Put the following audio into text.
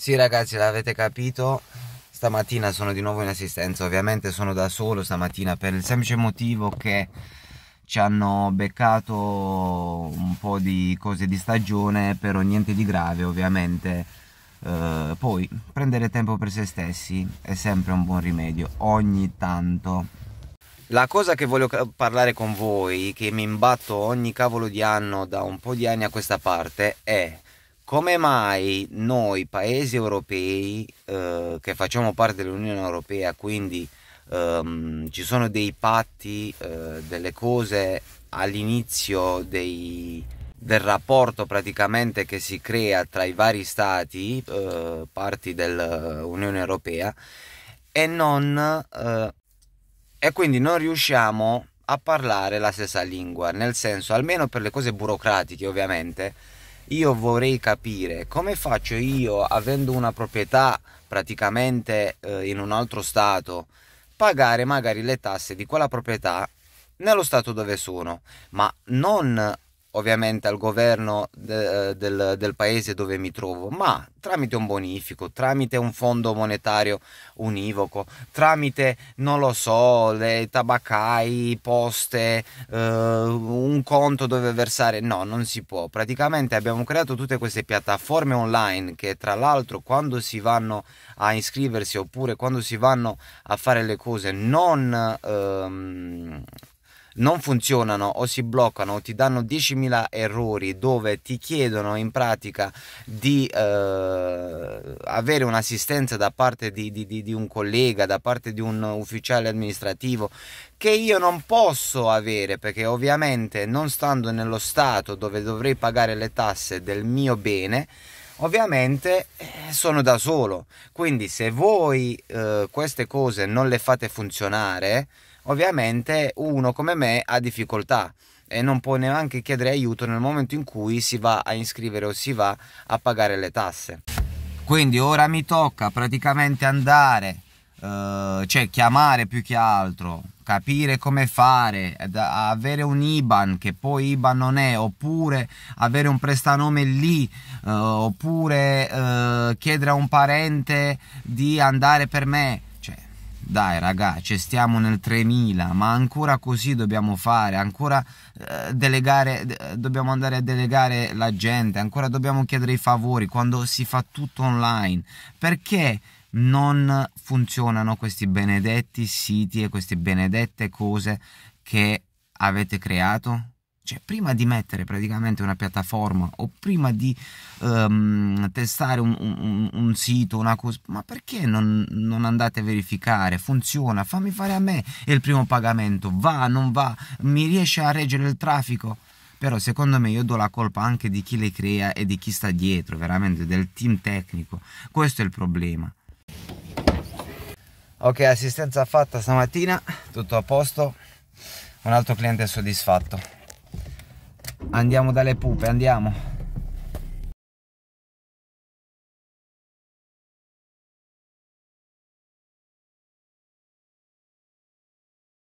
Sì ragazzi, l'avete capito. Stamattina sono di nuovo in assistenza, ovviamente sono da solo stamattina per il semplice motivo che ci hanno beccato un po' di cose di stagione, però niente di grave ovviamente. Eh, poi prendere tempo per se stessi è sempre un buon rimedio, ogni tanto. La cosa che voglio parlare con voi, che mi imbatto ogni cavolo di anno da un po' di anni a questa parte, è come mai noi paesi europei eh, che facciamo parte dell'Unione Europea, quindi ehm, ci sono dei patti, eh, delle cose all'inizio dei, del rapporto praticamente che si crea tra i vari stati, eh, parti dell'Unione Europea, e, non, eh, e quindi non riusciamo a parlare la stessa lingua, nel senso, almeno per le cose burocratiche ovviamente, io vorrei capire come faccio io, avendo una proprietà praticamente eh, in un altro stato, pagare magari le tasse di quella proprietà nello stato dove sono, ma non ovviamente al governo de, eh, del, del, paese dove mi trovo, ma tramite un bonifico, tramite un fondo monetario univoco, tramite, non lo so, le tabaccai, poste, eh, un conto dove versare, no, non si può. Praticamente abbiamo creato tutte queste piattaforme online che tra l'altro quando si vanno a iscriversi oppure quando si vanno a fare le cose non... Ehm, non funzionano o si bloccano o ti danno 10.000 errori dove ti chiedono in pratica di eh, avere un'assistenza da parte di, di, di, di un collega, da parte di un ufficiale amministrativo che io non posso avere perché ovviamente non stando nello Stato dove dovrei pagare le tasse del mio bene, ovviamente eh, sono da solo. Quindi se voi eh, queste cose non le fate funzionare, ovviamente uno come me ha difficoltà e non può neanche chiedere aiuto nel momento in cui si va a iscrivere o si va a pagare le tasse. Quindi ora mi tocca praticamente andare, eh, cioè chiamare più che altro, capire come fare, avere un IBAN che poi IBAN non è, oppure avere un prestanome lì, eh, oppure eh, chiedere a un parente di andare per me dai raga, ci stiamo nel 3000, ma ancora così dobbiamo fare, ancora eh, delegare, dobbiamo andare a delegare la gente, ancora dobbiamo chiedere i favori quando si fa tutto online. Perché non funzionano questi benedetti siti e queste benedette cose che avete creato? Cioè, prima di mettere praticamente una piattaforma o prima di um, testare un, un, un, sito, una cosa, ma perché non, non, andate a verificare? Funziona, fammi fare a me il primo pagamento, va, non va, mi riesce a reggere il traffico? Però secondo me io do la colpa anche di chi le crea e di chi sta dietro, veramente, del team tecnico. Questo è il problema. Ok, assistenza fatta stamattina, tutto a posto. Un altro cliente soddisfatto. Andiamo dalle pupe, andiamo.